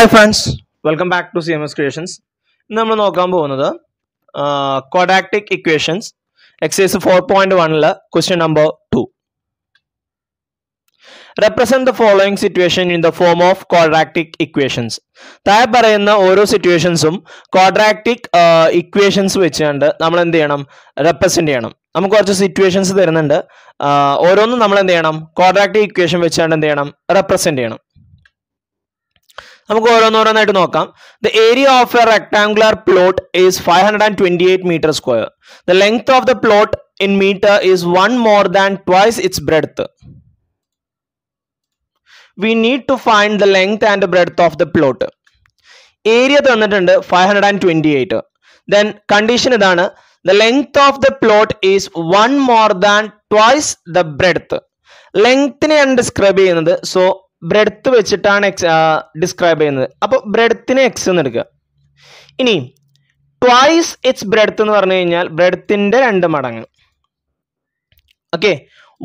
Hi friends welcome back to C M S creations ഇന്ന് നമ്മൾ നോക്കാൻ പോകുന്നത് quadratic equations exercise four point വണ്ണില് question number two represent the following situation in the form of quadratic equations താഴെ പറയുന്ന ഓരോ സിറ്റുവേഷൻസും കോഡ്രാക്ടിക് equations വെച്ചുകൊണ്ട് നമ്മൾ എന്ത് ചെയ്യണം റെപ്രസെന്റ് ചെയ്യണം നമുക്ക് കുറച്ച് സിറ്റുവേഷൻസ് തരുന്നുണ്ട് ഓരോന്നും നമ്മൾ എന്ത് ചെയ്യണം കോഡ്രാക്ടിക് ഇക്വേഷൻ വെച്ചുകൊണ്ട് എന്ത് ചെയ്യണം റെപ്രസെന്റ് ചെയ്യണം നമുക്ക് ഓരോന്നോരോന്നായിട്ട് നോക്കാം the area of a rectangular plot is five hundred and twenty eight metre square the length of the plot in metre is one more than twice its breadth we need to find the length and breadth of the plot area തന്നിട്ടുണ്ട് five hundred and twenty eight then condition ഇതാണ് the length of the plot is one more than twice the breadth ലെങ്ത്തിനെയാണ് describe ചെയ്യുന്നത് so breadth വെച്ചിട്ടാണ് x describe ചെയ്യുന്നത് അപ്പോൾ ബ്രെഡ്ത്തിനെ X എന്ന് എടുക്കുക ഇനി ട്വൈസ് ഇറ്റ്സ് ബ്രെഡ്ത്ത് എന്ന് പറഞ്ഞു കഴിഞ്ഞാൽ ബ്രെഡ്ത്തിൻ്റെ രണ്ട് മടങ്ങ് ഓക്കെ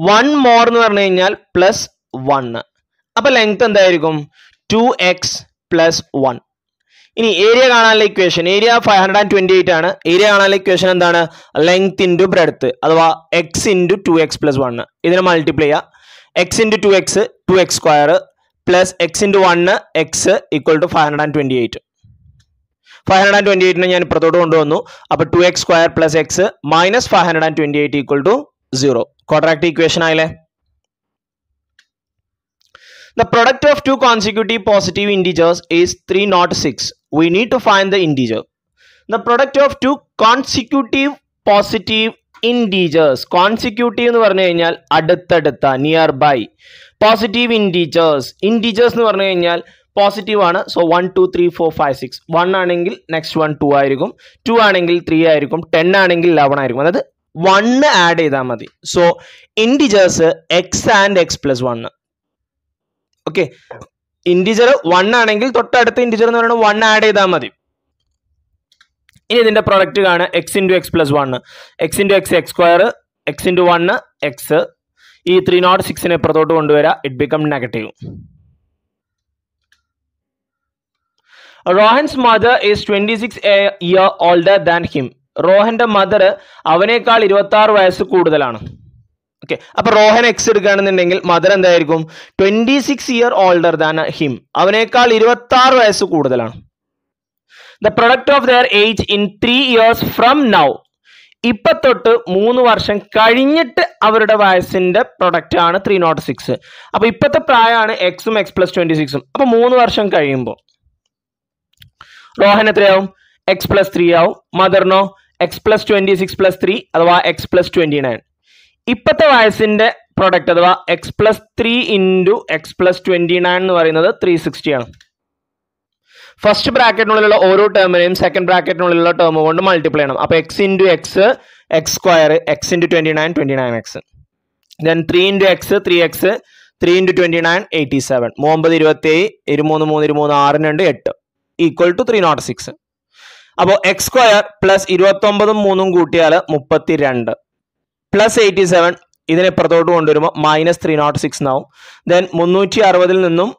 വൺ മോർ എന്ന് പറഞ്ഞു കഴിഞ്ഞാൽ പ്ലസ് വൺ അപ്പോൾ ലെങ്ത് എന്തായിരിക്കും ടു എക്സ് പ്ലസ് വൺ ഇനി ഏരിയ കാണാനുള്ള equation area five hundred and twenty eight ആണ് ഏരിയ കാണാനുള്ള ഇക്വേഷൻ എന്താണ് ലെങ്ത് ഇൻറ്റു ബ്രെഡ്ത്ത് അഥവാ x into two x plus one ഇതിനെ മൾട്ടിപ്ലൈ ചെയ്യുക x into 2x, 2x square plus x into 1, x equal to 528. 528-നെ ഞാൻ ഇപ്പുറത്തോട്ട് കൊണ്ടുവന്നു അപ്പോൾ 2x square plus X minus 528 നെ ഞാൻ ഇപപറതതോടട 2 x square plus x minus 528 equal to 0 Quadratic equation. ആയില്ലേ The product of two consecutive positive integers is 306. We need to find the integer. The product of two consecutive positive integers consecutive എന്ന് പറഞ്ഞു കഴിഞ്ഞാൽ അടുത്തടുത്ത near by positive integers integers എന്ന് പറഞ്ഞു കഴിഞ്ഞാൽ positive ആണ് so one two three four five six one ആണെങ്കിൽ next one two ആയിരിക്കും ടു ആണെങ്കിൽ ത്രീ ആയിരിക്കും ടെൻ ആണെങ്കിൽ ലെവൺ ആയിരിക്കും അതായത് വണ്ണ് ആഡ് ചെയ്താൽ മതി so integers x and x plus one okay integer one ആണെങ്കിൽ തൊട്ടടുത്ത ഇൻഡിജർ എന്ന് പറയുന്നത് വൺ ആഡ് ചെയ്താൽ മതി ഇനി ഇതിൻ്റെ പ്രൊഡക്റ്റ് കാണുക x into x plus one x into x x square x into one x ഈ ത്രീ നോട്ട് സിക്സിന് പുറത്തോട്ട് കൊണ്ടുവരിക it become negative Rohan's mother is twenty six year older than him റോഹൻ്റെ മദർ അവനേക്കാൾ ഇരുപത്തി ആറ് വയസ്സ് കൂടുതലാണ് ഓക്കെ അപ്പൊ റോഹൻ എക്സ് എടുക്കുകയാണെന്നുണ്ടെങ്കിൽ മദർ എന്തായിരിക്കും twenty six year older than him അവനേക്കാൾ ഇരുപത്തി ആറ് വയസ്സ് കൂടുതലാണ് the product of their age in three years from now ഇപ്പൊ തൊട്ട് മൂന്ന് വർഷം കഴിഞ്ഞിട്ട് അവരുടെ വയസ്സിന്റെ പ്രൊഡക്റ്റ് ആണ് ത്രീ നോട്ട് സിക്സ് അപ്പൊ ഇപ്പോഴത്തെ പ്രായമാണ് എക്സും എക്സ് പ്ലസ് ട്വന്റി സിക്സും അപ്പൊ മൂന്ന് വർഷം കഴിയുമ്പോൾ റോഹൻ എത്രയാവും എക്സ് പ്ലസ് ത്രീ ആവും മദറിനോ x plus twenty six plus three അഥവാ എക്സ് പ്ലസ് ട്വന്റി നയൻ ഇപ്പത്തെ വയസ്സിന്റെ പ്രൊഡക്റ്റ് അഥവാ x plus three into x plus twenty nine എന്ന് പറയുന്നത് ത്രീ സിക്സ്റ്റി ആണ് ഫസ്റ്റ് ബ്രാക്കറ്റിനുള്ളിലുള്ള ഓരോ ടേമിനെയും സെക്കൻഡ് ബ്രാക്കറ്റിനുള്ളിലുള്ള ടേം കൊണ്ട് മൾട്ടിപ്ലൈ ചെയ്യണം അപ്പോൾ x into x x square x into twenty nine twenty nine x then three into x three x three into twenty nine eighty seven മൂമ്പത് ഇരുപത്തേഴ് ഇരുമൂന്ന് മൂന്ന് ഇരുമൂന്ന് ആറ് രണ്ട് എട്ട് equal to three naught six അപ്പോൾ എക്സ് സ്ക്വയർ പ്ലസ് ഇരുപത്തൊമ്പതും മൂന്നും കൂട്ടിയാൽ മുപ്പത്തി രണ്ട് പ്ലസ് എയ്റ്റി സെവൻ ഇതിനെ പുറത്തോട്ട് കൊണ്ടുവരുമ്പോൾ മൈനസ് ത്രീ നോട്ട് സിക്സ് എന്നാവും ദെൻ മുന്നൂറ്റി അറുപതിൽ നിന്നും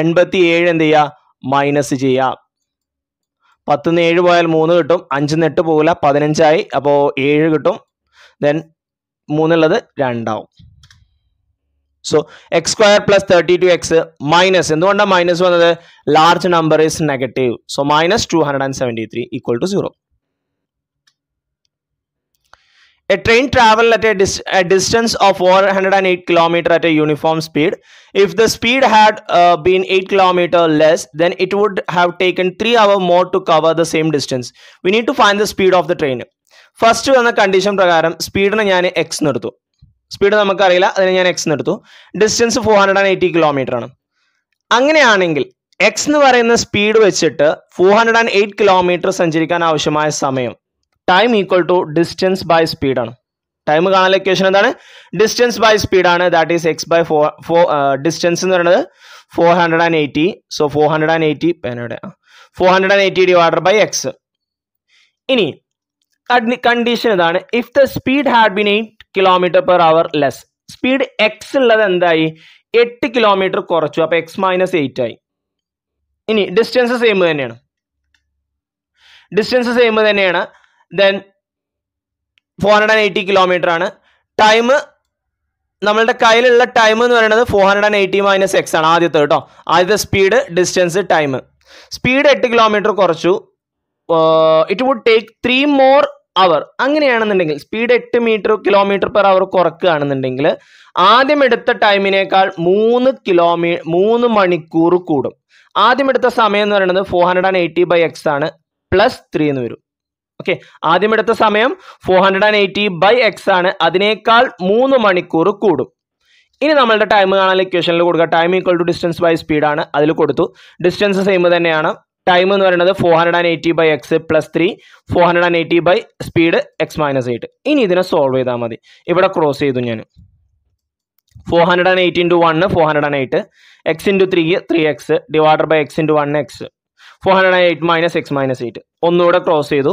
എൺപത്തി ഏഴ് എന്ത് ചെയ്യുക മൈനസ് ചെയ്യാം പത്ത് നിന്ന് ഏഴ് പോയാൽ മൂന്ന് കിട്ടും അഞ്ച് നിന്ന് പോകില്ല പതിനഞ്ചായി അപ്പോൾ ഏഴ് കിട്ടും ദെൻ മൂന്നുള്ളത് രണ്ടാവും so x square plus thirty two x minus എന്തുകൊണ്ടാണ് മൈനസ് വന്നത് large number is negative so minus two hundred and seventy three equal to zero A train travel at a, dis a distance of 108 km at a uniform speed. If the speed had uh, been 8 km less, then it would have taken 3 hour more to cover the same distance. We need to find the speed of the train. First വന്ന condition പ്രകാരം സ്പീഡിന് ഞാൻ x നിർത്തു speed നമുക്കറിയില്ല അതിന് ഞാൻ x നിർത്തു distance four hundred and eighty kilometre ആണ് അങ്ങനെയാണെങ്കിൽ എക്സ് എന്ന് പറയുന്ന സ്പീഡ് വെച്ചിട്ട് four hundred and eight kilometre സഞ്ചരിക്കാൻ ആവശ്യമായ സമയം time equal to distance by സ്പീഡാണ് ടൈം കാണാൻ ലൊക്കേഷൻ എന്താണ് ഡിസ്റ്റൻസ് ബൈ സ്പീഡാണ് that is x by four four distance എന്ന് പറയുന്നത് four hundred and eighty so four hundred and eighty പേനയുടെ four hundred and eighty divided by x ഇനി condition ഇതാണ് if the speed had been eight kilometre per hour less speed x ഉള്ളത് എന്തായി എട്ട് kilometre കുറച്ചു അപ്പോൾ X minus eight ആയി ഇനി distance same തന്നെയാണ് ഡിസ്റ്റൻസ് സെയിം തന്നെയാണ് then four hundred and eighty kilometre ആണ് ടൈം നമ്മളുടെ കയ്യിലുള്ള ടൈം എന്ന് പറയുന്നത് four hundred and eighty minus x ആണ് ആദ്യത്തെ കേട്ടോ ആദ്യത്തെ സ്പീഡ് ഡിസ്റ്റൻസ് ടൈം സ്പീഡ് എട്ട് കിലോമീറ്റർ കുറച്ചു it would take three more hour അങ്ങനെയാണെന്നുണ്ടെങ്കിൽ സ്പീഡ് എട്ട് മീറ്റർ കിലോമീറ്റർ പെർ അവർ കുറക്കുകയാണെന്നുണ്ടെങ്കിൽ ആദ്യം എടുത്ത ടൈമിനേക്കാൾ മൂന്ന് കിലോമീ മൂന്ന് മണിക്കൂർ കൂടും ആദ്യം എടുത്ത സമയം എന്ന് പറയുന്നത് four hundred and eighty by x ആണ് പ്ലസ് ത്രീ എന്ന് വരും ഓക്കെ ആദ്യം എടുത്ത സമയം four hundred and eighty by x ആണ് അതിനേക്കാൾ മൂന്ന് മണിക്കൂർ കൂടും ഇനി നമ്മളുടെ ടൈം കാണാൻ ഇക്വേഷനിൽ കൊടുക്കുക time equal to distance by speed ആണ് അതിൽ കൊടുത്തു ഡിസ്റ്റൻസ് സെയിം തന്നെയാണ് ടൈം എന്ന് പറയുന്നത് four hundred and eighty by x plus three four hundred and eighty by speed x minus eight ഇനി ഇതിനെ സോൾവ് ചെയ്താൽ മതി ഇവിടെ ക്രോസ് ചെയ്തു ഞാൻ four hundred and eight into one four hundred and eight x into three three x divided by x into one x four hundred and eight minus x minus eight ഒന്നുകൂടെ cross ചെയ്തു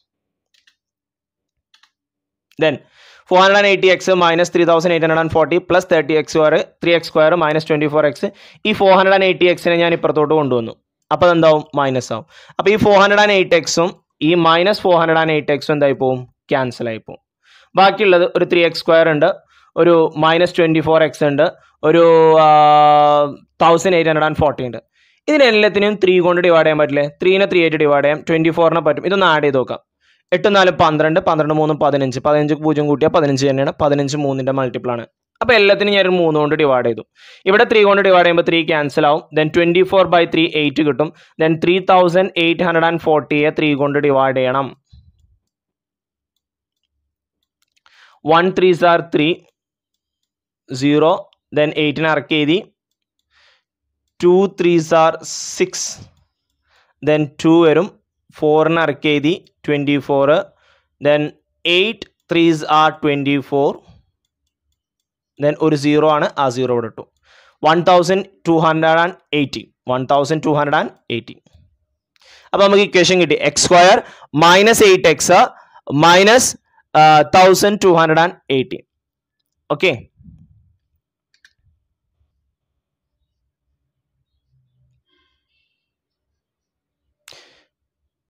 then four hundred and eighty x minus three thousand eight hundred and forty plus thirty x square three x square minus twenty four x ഈ four hundred and eighty എക്സിനെ ഞാൻ ഇപ്പുറത്തോട്ട് കൊണ്ടുവന്നു അപ്പോൾ അതെന്താവും minus ആവും അപ്പോൾ ഈ ഫോർ ഹൺഡ്രഡ് ആൻഡ് എയ്റ്റ് എക്സും ഈ minus four hundred and eight എക്സും എന്തായി പോവും ക്യാൻസലായി പോവും ബാക്കിയുള്ളത് ഒരു ത്രീ എക്സ് സ്ക്വയർ ഉണ്ട് ഒരു മൈനസ് ട്വൻറ്റി ഫോർ എക്സ് ഉണ്ട് ഒരു thousand eight hundred and forty ഉണ്ട് ഇതിനെല്ലാത്തിനും ത്രീ കൊണ്ട് ഡിവൈഡ് ചെയ്യാൻ പറ്റില്ലേ ത്രീനെ ത്രീ ആയിട്ട് ഡിവൈഡ് ചെയ്യാം ട്വൻറ്റി ഫോറിനെ പറ്റും ഇതൊന്ന് ആഡ് ചെയ്ത് നോക്കാം എട്ട് നാല് പന്ത്രണ്ട് പന്ത്രണ്ട് മൂന്ന് പതിനഞ്ച് പതിനഞ്ച് പൂജ്യം കൂട്ടിയാൽ പതിനഞ്ച് തന്നെയാണ് പതിനഞ്ച് മൂന്നിൻ്റെ മൾട്ടിപ്പിളാണ് അപ്പോൾ എല്ലാത്തിനും ഞാനൊരു മൂന്ന് കൊണ്ട് ഡിവൈഡ് ചെയ്തു ഇവിടെ ത്രീ കൊണ്ട് ഡിവൈഡ് ചെയ്യുമ്പോൾ ത്രീ ക്യാൻസൽ ആവും then twenty four by three eight കിട്ടും then three thousand eight hundred and ഫോർട്ടിയെ ത്രീ കൊണ്ട് ഡിവൈഡ് ചെയ്യണം one three sir three zero then എയ്റ്റിന് ഇറക്കി എഴുതി two three sir six then two വരും ഫോറിന് ഇറക്കി എഴുതി twenty four then eight threes are twenty four then ഒരു സീറോ ആണ് ആ സീറോ ഇവിടെ ഇട്ടു one thousand two hundred and eighty one thousand two hundred and eighty അപ്പോൾ നമുക്ക് ഇക്വേഷൻ കിട്ടി X square minus eight X minus thousand two hundred and eighty okay